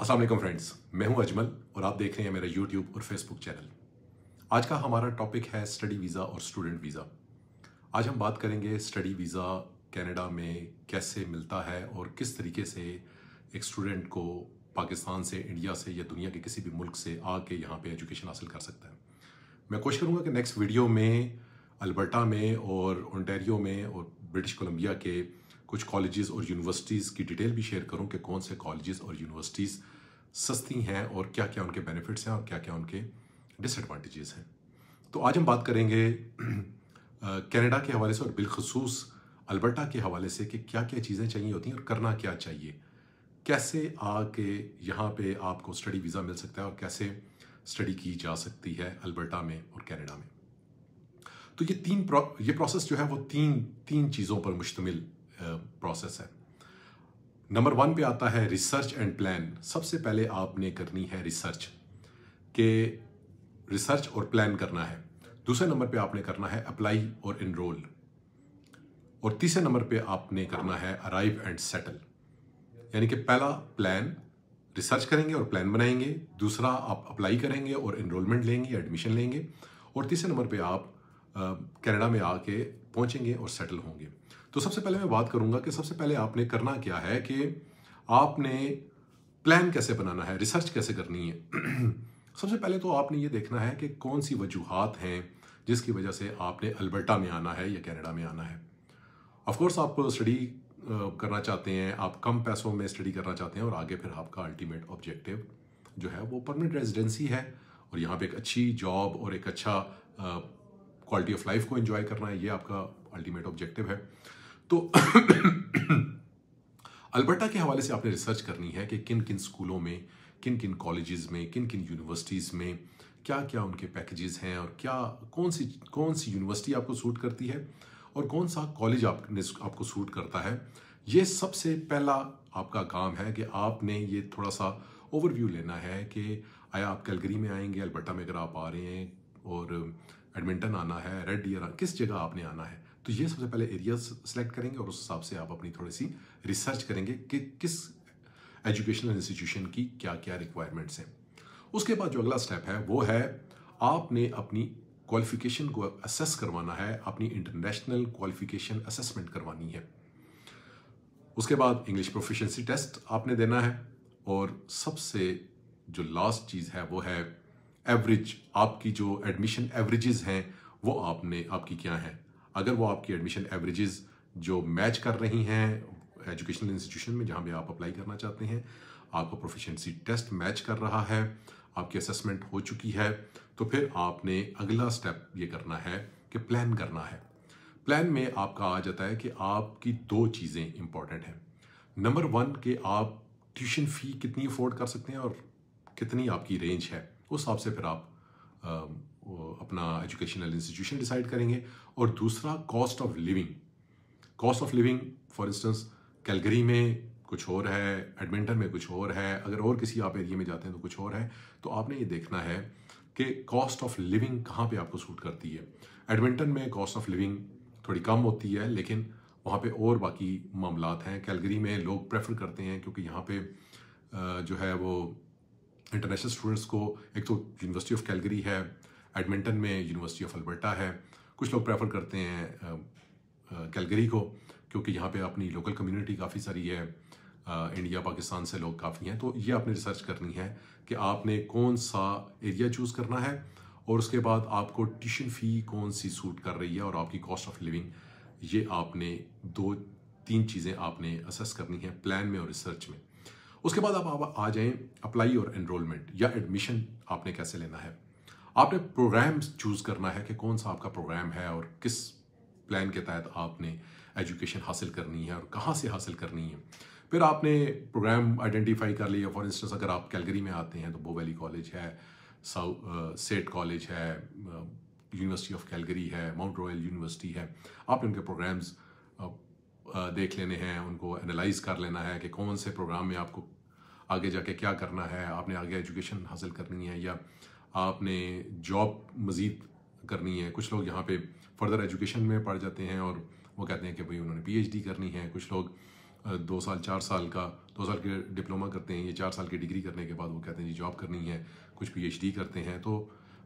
Aslam friends मैं हूं अजमल और आप देख रहे हैं मेरा यूट्यूब और फेसबुक चैनल आज का हमारा टॉपिक है स्टडी वीज़ा और स्टूडेंट वीज़ा आज हम बात करेंगे स्टडी वीज़ा कनाडा में कैसे मिलता है और किस तरीके से एक स्टूडेंट को पाकिस्तान से इंडिया से या दुनिया के किसी भी मुल्क से आके यहाँ पे एजुकेशन हासिल कर सकता है मैं कोशिश करूँगा कि नेक्स्ट वीडियो में अल्बर्टा में और ओंटेरियो में और ब्रिटिश कोलम्बिया के कुछ कॉलेजेस और यूनिवर्सिटीज़ की डिटेल भी शेयर करूँ कि कौन से कॉलेजेस और यूनिवर्सिटीज़ सस्ती हैं और क्या क्या उनके बेनिफिट्स हैं और क्या क्या उनके डिसएडवांटेजेस हैं तो आज हम बात करेंगे कनाडा के हवाले से और बिलखसूस अल्बर्टा के हवाले से कि क्या क्या चीज़ें चाहिए होती हैं और करना क्या चाहिए कैसे आके यहाँ पे आपको स्टडी वीज़ा मिल सकता है और कैसे स्टडी की जा सकती है अल्बर्टा में और कनाडा में तो ये तीन प्रो, ये प्रोसेस जो है वो तीन तीन चीज़ों पर मुश्तमिल प्रोसेस है नंबर वन पे आता है रिसर्च एंड प्लान सबसे पहले आपने करनी है रिसर्च के रिसर्च और प्लान करना है दूसरे नंबर पे आपने करना है अप्लाई और इनरोल और तीसरे नंबर पे आपने करना है अराइव एंड सेटल यानी कि पहला प्लान रिसर्च करेंगे और प्लान बनाएंगे दूसरा आप अप्लाई करेंगे और इनरोलमेंट लेंगे एडमिशन लेंगे और तीसरे नंबर पे आप कनाडा में आके पहुंचेंगे और सेटल होंगे तो सबसे पहले मैं बात करूंगा कि सबसे पहले आपने करना क्या है कि आपने प्लान कैसे बनाना है रिसर्च कैसे करनी है सबसे पहले तो आपने ये देखना है कि कौन सी वजूहत हैं जिसकी वजह से आपने अल्बर्टा में आना है या कैनेडा में आना है ऑफकोर्स आप स्टडी करना चाहते हैं आप कम पैसों में स्टडी करना चाहते हैं और आगे फिर आपका अल्टीमेट ऑब्जेक्टिव जो है वो परमानेंट रेजिडेंसी है और यहाँ पे एक अच्छी जॉब और एक अच्छा क्वालिटी ऑफ लाइफ को इन्जॉय करना है ये आपका अल्टीमेट ऑब्जेक्टिव है तो अल्बर्टा के हवाले से आपने रिसर्च करनी है कि किन किन स्कूलों में किन किन कॉलेजेस में किन किन यूनिवर्सिटीज़ में क्या क्या उनके पैकेजेस हैं और क्या कौन सी कौन सी यूनिवर्सिटी आपको सूट करती है और कौन सा कॉलेज आपने आपको सूट करता है ये सबसे पहला आपका काम है कि आपने ये थोड़ा सा ओवरव्यू लेना है कि आया आप कैलगरी में आएंगे अल्बर्टा में अगर आप आ रहे हैं और एडमिंटन आना है रेड डियर किस जगह आपने आना है तो ये सबसे पहले एरियाज सेलेक्ट करेंगे और उस हिसाब से आप अपनी थोड़ी सी रिसर्च करेंगे कि किस एजुकेशनल इंस्टीट्यूशन की क्या क्या रिक्वायरमेंट्स हैं उसके बाद जो अगला स्टेप है वो है आपने अपनी क्वालिफिकेशन को असेस करवाना है अपनी इंटरनेशनल क्वालिफिकेशन असेसमेंट करवानी है उसके बाद इंग्लिश प्रोफिशेंसी टेस्ट आपने देना है और सबसे जो लास्ट चीज़ है वो है एवरेज आपकी जो एडमिशन एवरेजेस हैं वो आपने आपकी क्या है अगर वो आपकी एडमिशन एवरेजेस जो मैच कर रही हैं एजुकेशनल इंस्टीट्यूशन में जहाँ भी आप अप्लाई करना चाहते हैं आपका प्रोफिशेंसी टेस्ट मैच कर रहा है आपकी असेसमेंट हो चुकी है तो फिर आपने अगला स्टेप ये करना है कि प्लान करना है प्लान में आपका आ जाता है कि आपकी दो चीज़ें इंपॉर्टेंट हैं नंबर वन कि आप ट्यूशन फ़ी कितनी अफोर्ड कर सकते हैं और कितनी आपकी रेंज है उस हिसाब से फिर आप अपना एजुकेशनल इंस्टीट्यूशन डिसाइड करेंगे और दूसरा cost of living cost of living for instance Calgary में कुछ और है एडमिंटन में कुछ और है अगर और किसी आप एरिए में जाते हैं तो कुछ और है तो आपने ये देखना है कि कॉस्ट ऑफ लिविंग कहाँ पे आपको सूट करती है एडमिंटन में कॉस्ट ऑफ लिविंग थोड़ी कम होती है लेकिन वहाँ पे और बाकी मामला हैं कैलगरी में लोग प्रेफर करते हैं क्योंकि यहाँ पे जो है वो इंटरनेशनल स्टूडेंट्स को एक तो यूनिवर्सिटी ऑफ कैलगरी है एडमिंटन में यूनिवर्सिटी ऑफ अल्बर्टा है कुछ लोग प्रेफर करते हैं कैलगरी को क्योंकि यहाँ पे अपनी लोकल कम्युनिटी काफ़ी सारी है इंडिया पाकिस्तान से लोग काफ़ी हैं तो ये आपने रिसर्च करनी है कि आपने कौन सा एरिया चूज़ करना है और उसके बाद आपको ट्यूशन फ़ी कौन सी सूट कर रही है और आपकी कॉस्ट ऑफ लिविंग ये आपने दो तीन चीज़ें आपने असेस करनी है प्लान में और रिसर्च में उसके बाद आप आ जाएं अप्लाई और एनरोलमेंट या एडमिशन आपने कैसे लेना है आपने प्रोग्राम चूज़ करना है कि कौन सा आपका प्रोग्राम है और किस प्लान के तहत आपने एजुकेशन हासिल करनी है और कहाँ से हासिल करनी है फिर आपने प्रोग्राम आइडेंटिफाई कर लिया फॉर इंस्टेंस अगर आप कैलगरी में आते हैं तो बो वैली कॉलेज है साउ सेट कॉलेज है यूनिवर्सिटी ऑफ कैलगरी है माउंट रॉयल यूनिवर्सिटी है आपने उनके प्रोग्राम्स देख लेने हैं उनको एनालाइज कर लेना है कि कौन से प्रोग्राम में आपको आगे जाके क्या करना है आपने आगे एजुकेशन हासिल करनी है या आपने जॉब मज़ीद करनी है कुछ लोग यहाँ पे फर्दर एजुकेशन में पढ़ जाते हैं और वो कहते हैं कि भाई उन्होंने पीएचडी करनी है कुछ लोग दो साल चार साल का दो साल के डिप्लोमा करते हैं या चार साल की डिग्री करने के बाद वो कहते हैं जी जॉब करनी है कुछ पीएचडी करते हैं तो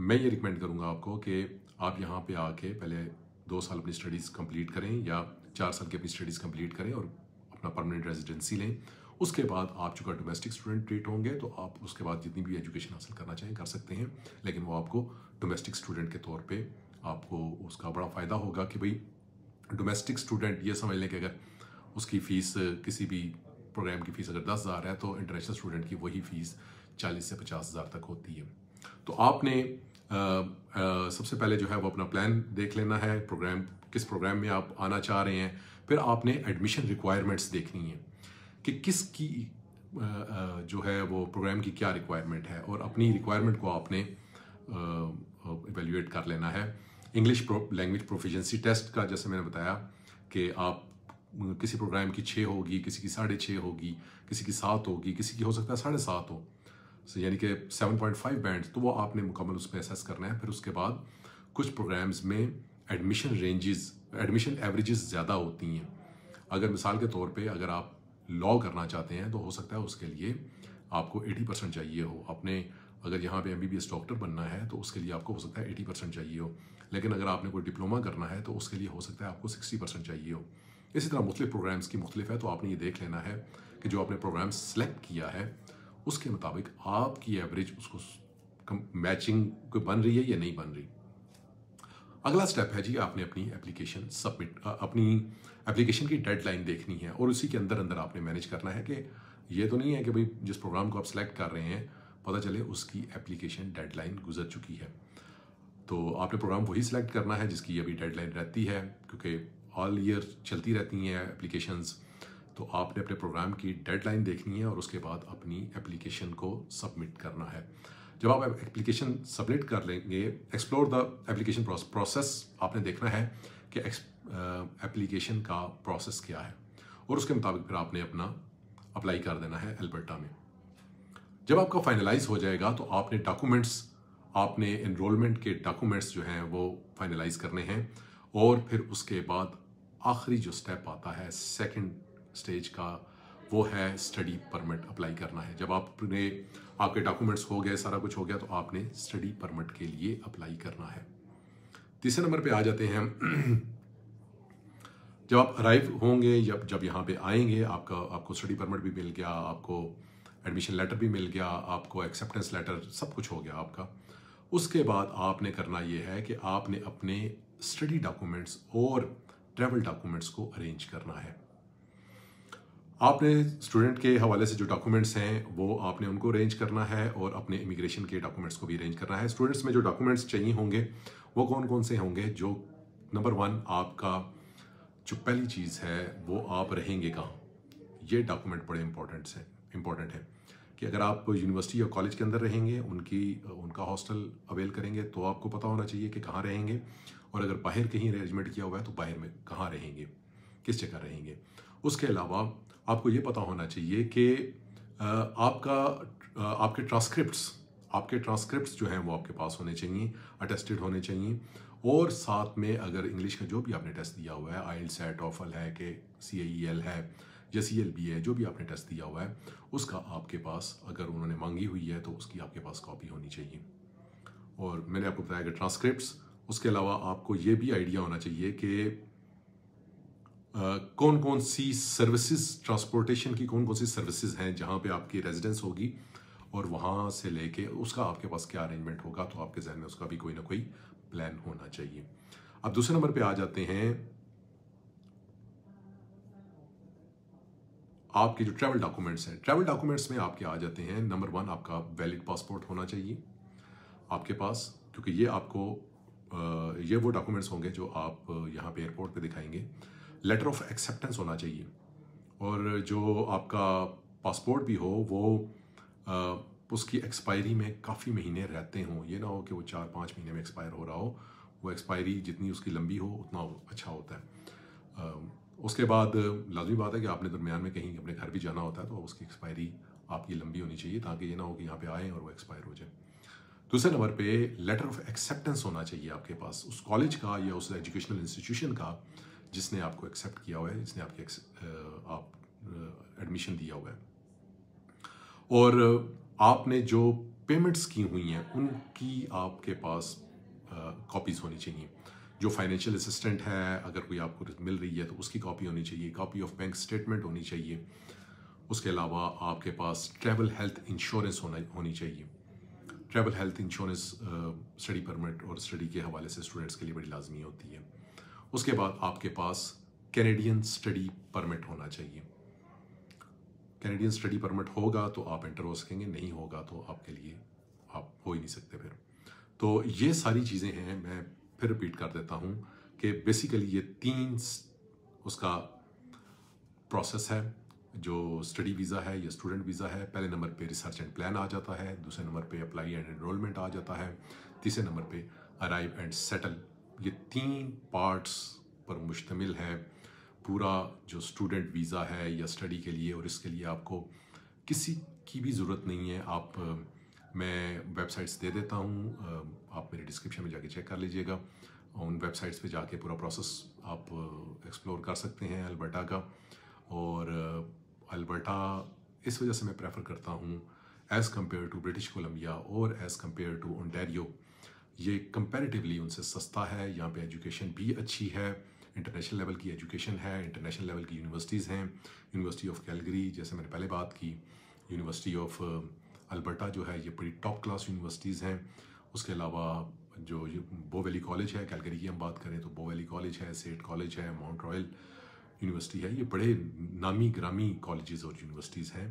मैं ये रिकमेंड करूँगा आपको कि आप यहाँ पर आके पहले दो साल अपनी स्टडीज़ कम्प्लीट करें या चार साल की अपनी स्टडीज़ कम्प्लीट करें और अपना परमानेंट रेजिडेंसी लें उसके बाद आप चूँकि डोमेस्टिक स्टूडेंट ट्रीट होंगे तो आप उसके बाद जितनी भी एजुकेशन हासिल करना चाहें कर सकते हैं लेकिन वो आपको डोमेस्टिक स्टूडेंट के तौर पर आपको उसका बड़ा फ़ायदा होगा कि भाई डोमेस्टिक स्टूडेंट ये समझ लें कि अगर उसकी फ़ीस किसी भी प्रोग्राम की फ़ीस अगर दस हज़ार है तो इंटरनेशनल स्टूडेंट की वही फ़ीस चालीस से पचास हज़ार तक होती है तो आपने आ, आ, सबसे पहले जो है वो अपना प्लान देख लेना है प्रोग्राम किस प्रोग्राम में आप आना चाह रहे हैं फिर आपने एडमिशन रिक्वायरमेंट्स देखनी है कि किस की जो है वो प्रोग्राम की क्या रिक्वायरमेंट है और अपनी रिक्वायरमेंट को आपने एवेल्यूएट कर लेना है इंग्लिश लैंग्वेज प्रोफिशेंसी टेस्ट का जैसे मैंने बताया कि आप किसी प्रोग्राम की छः होगी किसी की साढ़े छः होगी किसी की सात होगी किसी की हो सकता है साढ़े सात हो so, यानी कि सेवन पॉइंट फाइव बैंड तो वो आपने मुकम्मल उस पर असेस करना है फिर उसके बाद कुछ प्रोग्राम्स में एडमिशन रेंजेस एडमिशन एवरेजेस ज़्यादा होती हैं अगर मिसाल के तौर पे अगर आप लॉ करना चाहते हैं तो हो सकता है उसके लिए आपको 80 परसेंट चाहिए हो अपने अगर यहाँ पे एम डॉक्टर बनना है तो उसके लिए आपको हो सकता है एटी परसेंट चाहिए हो लेकिन अगर आपने कोई डिप्लोमा करना है तो उसके लिए हो सकता है आपको सिक्सटी परसेंट चाहिए हो इसी तरह मुख्तु प्रोग्राम्स की मुख्तलिफ है तो आपने ये देख लेना है कि जो आपने प्रोग्राम सेलेक्ट किया है उसके मुताबिक आपकी एवरेज उसको मैचिंग बन रही है या नहीं बन रही अगला स्टेप है जी आपने अपनी एप्लीकेशन सबमिट अपनी एप्लीकेशन की डेडलाइन देखनी है और उसी के अंदर अंदर आपने मैनेज करना है कि ये तो नहीं है कि भाई जिस प्रोग्राम को आप सेलेक्ट कर रहे हैं पता चले उसकी एप्लीकेशन डेडलाइन गुजर चुकी है तो आपने प्रोग्राम वही सिलेक्ट करना है जिसकी अभी डेडलाइन रहती है क्योंकि ऑल ईयर चलती रहती हैं एप्लीकेशंस तो आपने अपने प्रोग्राम की डेडलाइन देखनी है और उसके बाद अपनी एप्लीकेशन को सबमिट करना है जब आप एप्लीकेशन सबमिट कर लेंगे एक्सप्लोर द एप्लीकेशन प्रोसेस आपने देखना है कि एप्लीकेशन का प्रोसेस क्या है और उसके मुताबिक फिर आपने अपना अप्लाई कर देना है एल्बर्टा में जब आपका फाइनलाइज हो जाएगा तो आपने डॉक्यूमेंट्स आपने इनरोलमेंट के डॉक्यूमेंट्स जो हैं वो फाइनलाइज करने हैं और फिर उसके बाद आखिरी जो स्टेप आता है सेकंड स्टेज का वो है स्टडी परमिट अप्लाई करना है जब आपने आपके डॉक्यूमेंट्स हो गए सारा कुछ हो गया तो आपने स्टडी परमिट के लिए अप्लाई करना है तीसरे नंबर पे आ जाते हैं जब आप अराइव होंगे जब जब यहाँ पे आएंगे आपका आपको स्टडी परमिट भी मिल गया आपको एडमिशन लेटर भी मिल गया आपको एक्सेप्टेंस लेटर सब कुछ हो गया आपका उसके बाद आपने करना ये है कि आपने अपने स्टडी डॉक्यूमेंट्स और ट्रैवल डॉक्यूमेंट्स को अरेंज करना है आपने स्टूडेंट के हवाले से जो डॉक्यूमेंट्स हैं वो आपने उनको अरेंज करना है और अपने इमिग्रेशन के डॉक्यूमेंट्स को भी अरेंज करना है स्टूडेंट्स में जो डॉक्यूमेंट्स चाहिए होंगे वो कौन कौन से होंगे जो नंबर वन आपका जो पहली चीज़ है वो आप रहेंगे कहाँ ये डॉक्यूमेंट बड़े इंपॉर्टेंट हैं इंपॉर्टेंट है कि अगर आप यूनिवर्सिटी या कॉलेज के अंदर रहेंगे उनकी उनका हॉस्टल अवेल करेंगे तो आपको पता होना चाहिए कि कहाँ रहेंगे और अगर बाहर कहीं अरेंजमेंट किया हुआ है तो बाहर में कहाँ रहेंगे किस जगह रहेंगे उसके अलावा आपको ये पता होना चाहिए कि आपका आपके ट्रांसक्रिप्ट्स आपके ट्रांसक्रिप्ट्स जो हैं वो आपके पास होने चाहिए अटेस्टेड होने चाहिए और साथ में अगर इंग्लिश का जो भी आपने टेस्ट दिया हुआ है आई है टॉफल है कि सी आई एल है या सी एल बी है जो भी आपने टेस्ट दिया हुआ है उसका आपके पास अगर उन्होंने मांगी हुई है तो उसकी आपके पास कॉपी होनी चाहिए और मैंने आपको बताया कि ट्रांसक्रिप्ट्स उसके अलावा आपको ये भी आइडिया होना चाहिए कि कौन कौन सी सर्विसेज ट्रांसपोर्टेशन की कौन कौन सी सर्विसेज हैं जहाँ पे आपकी रेजिडेंस होगी और वहाँ से लेके उसका आपके पास क्या अरेंजमेंट होगा तो आपके जहन में उसका भी कोई ना कोई प्लान होना चाहिए अब दूसरे नंबर पे आ जाते हैं आपके जो ट्रैवल डॉक्यूमेंट्स हैं ट्रैवल डॉक्यूमेंट्स में आपके आ जाते हैं नंबर वन आपका वैलिड पासपोर्ट होना चाहिए आपके पास क्योंकि ये आपको ये वो डॉक्यूमेंट्स होंगे जो आप यहाँ पे एयरपोर्ट पे दिखाएंगे लेटर ऑफ एक्सेप्टेंस होना चाहिए और जो आपका पासपोर्ट भी हो वो आ, उसकी एक्सपायरी में काफ़ी महीने रहते हों ये ना हो कि वो चार पाँच महीने में एक्सपायर हो रहा हो वो एक्सपायरी जितनी उसकी लंबी हो उतना अच्छा होता है आ, उसके बाद लाजमी बात है कि आपने दरमियान में कहीं अपने घर भी जाना होता है तो उसकी एक्सपायरी आपकी लंबी होनी चाहिए ताकि ये ना हो कि यहाँ पे आए और वो एक्सपायर हो जाए दूसरे नंबर पे लेटर ऑफ एक्सेप्टेंस होना चाहिए आपके पास उस कॉलेज का या उस एजुकेशनल इंस्टीट्यूशन का जिसने आपको एक्सेप्ट किया हुआ है जिसने आपके आप एडमिशन दिया हुआ है और आपने जो पेमेंट्स की हुई हैं उनकी आपके पास कॉपीज़ होनी चाहिए जो फाइनेंशियल असिस्टेंट है अगर कोई आपको मिल रही है तो उसकी कॉपी होनी चाहिए कॉपी ऑफ बैंक स्टेटमेंट होनी चाहिए उसके अलावा आपके पास ट्रैवल हेल्थ इंश्योरेंस होना होनी चाहिए travel health insurance study permit और स्टडी के हवाले से स्टूडेंट्स के लिए बड़ी लाजमी होती है उसके बाद आपके पास कैनेडियन स्टडी परमिट होना चाहिए कैनेडियन स्टडी परमिट होगा तो आप इंटर हो सकेंगे नहीं होगा तो आपके लिए आप हो ही नहीं सकते फिर तो ये सारी चीज़ें हैं मैं फिर रिपीट कर देता हूँ कि बेसिकली ये तीन उसका प्रोसेस है जो स्टडी वीज़ा है या स्टूडेंट वीज़ा है पहले नंबर पे रिसर्च एंड प्लान आ जाता है दूसरे नंबर पे अप्लाई एंड एनरोलमेंट आ जाता है तीसरे नंबर पे अराइव एंड सेटल ये तीन पार्ट्स पर मुश्तमिल है पूरा जो स्टूडेंट वीज़ा है या स्टडी के लिए और इसके लिए आपको किसी की भी ज़रूरत नहीं है आप मैं वेबसाइट्स दे देता हूँ आप मेरे डिस्क्रिप्शन में जाके चेक कर लीजिएगा उन वेबसाइट्स पे जाके पूरा प्रोसेस आप एक्सप्लोर कर सकते हैं अल्बर्टा का और अल्बर्टा इस वजह से मैं प्रेफर करता हूँ as compare to British Columbia और एज़ कम्पेयर टू ओंटेरियो ये कंपेरेटिवली उनसे सस्ता है यहाँ पे एजुकेशन भी अच्छी है इंटरनेशनल लेवल की एजुकेशन है इंटरनेशनल लेवल की यूनिवर्सिटीज़ हैं यूनिवर्सिटी ऑफ कैलगरी जैसे मैंने पहले बात की यूनिवर्सिटी ऑफ अल्बर्टा जो है ये बड़ी टॉप क्लास यूनिवर्सिटीज़ हैं उसके अलावा जो बो वैली कॉलेज है कैलगरी की हम बात करें तो बो वैली कॉलेज है सेठ कॉलेज है माउंट रॉयल यूनिवर्सिटी है ये बड़े नामी ग्रामी कॉलेजेस और यूनिवर्सिटीज़ हैं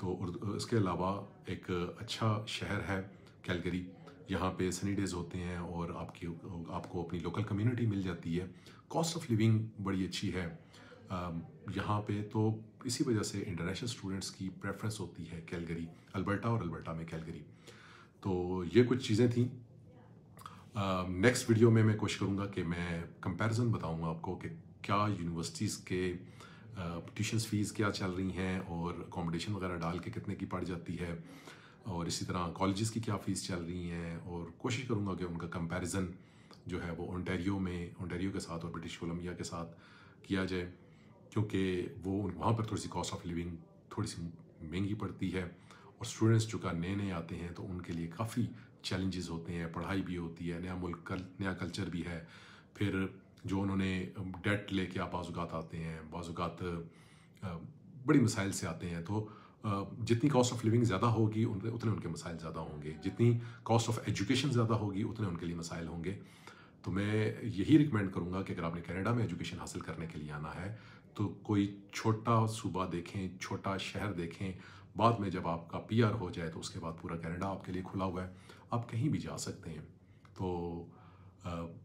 तो इसके अलावा एक अच्छा शहर है कैलगरी यहाँ पे सनी डेज होते हैं और आपकी आपको अपनी लोकल कम्युनिटी मिल जाती है कॉस्ट ऑफ लिविंग बड़ी अच्छी है यहाँ पे तो इसी वजह से इंटरनेशनल स्टूडेंट्स की प्रेफरेंस होती है कैलगरी अल्बर्टा और अल्बर्टा में कैलगरी तो ये कुछ चीज़ें थी नेक्स्ट वीडियो में मैं कोशिश करूँगा कि मैं कंपैरिजन बताऊँगा आपको कि क्या यूनिवर्सिटीज़ के ट्यूशन फ़ीस क्या चल रही हैं और अकोमोडेशन वगैरह डाल के कितने की पड़ जाती है और इसी तरह कॉलेज़ की क्या फ़ीस चल रही हैं और कोशिश करूँगा कि उनका कंपैरिजन जो है वो ओंटेरियो में ओंटेरियो के साथ और ब्रिटिश कोलम्बिया के साथ किया जाए क्योंकि वो वहाँ पर थोड़ी सी कॉस्ट ऑफ लिविंग थोड़ी सी महंगी पड़ती है और स्टूडेंट्स जो का नए नए आते हैं तो उनके लिए काफ़ी चैलेंजेस होते हैं पढ़ाई भी होती है नया मुल्क कल नया कल्चर भी है फिर जो उन्होंने डेट लेके आप बाज़ात आते हैं बाज़ात बड़ी मसाइल से आते हैं तो जितनी कॉस्ट ऑफ लिविंग ज़्यादा होगी उतने उनके मसाइल ज़्यादा होंगे जितनी कॉस्ट ऑफ एजुकेशन ज़्यादा होगी उतने उनके लिए मसाइल होंगे तो मैं यही रिकमेंड करूँगा कि अगर आपने कनाडा में एजुकेशन हासिल करने के लिए आना है तो कोई छोटा सूबा देखें छोटा शहर देखें बाद में जब आपका पीआर हो जाए तो उसके बाद पूरा कनाडा आपके लिए खुला हुआ है आप कहीं भी जा सकते हैं तो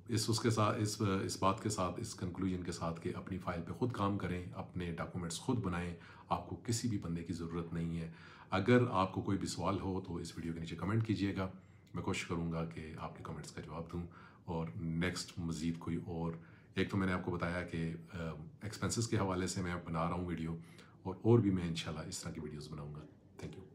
इस उसके साथ इस इस बात के साथ इस कंक्लूजन के साथ कि अपनी फाइल पे खुद काम करें अपने डॉक्यूमेंट्स खुद बनाएं आपको किसी भी बंदे की ज़रूरत नहीं है अगर आपको कोई भी सवाल हो तो इस वीडियो के नीचे कमेंट कीजिएगा मैं कोशिश करूँगा कि आपके कमेंट्स का जवाब दूँ और नेक्स्ट मज़ीद कोई और एक तो मैंने आपको बताया कि एक्सपेंसिस के हवाले से मैं बना रहा हूँ वीडियो और और भी मैं इन इस तरह की वीडियोज़ बनाऊँगा थैंक यू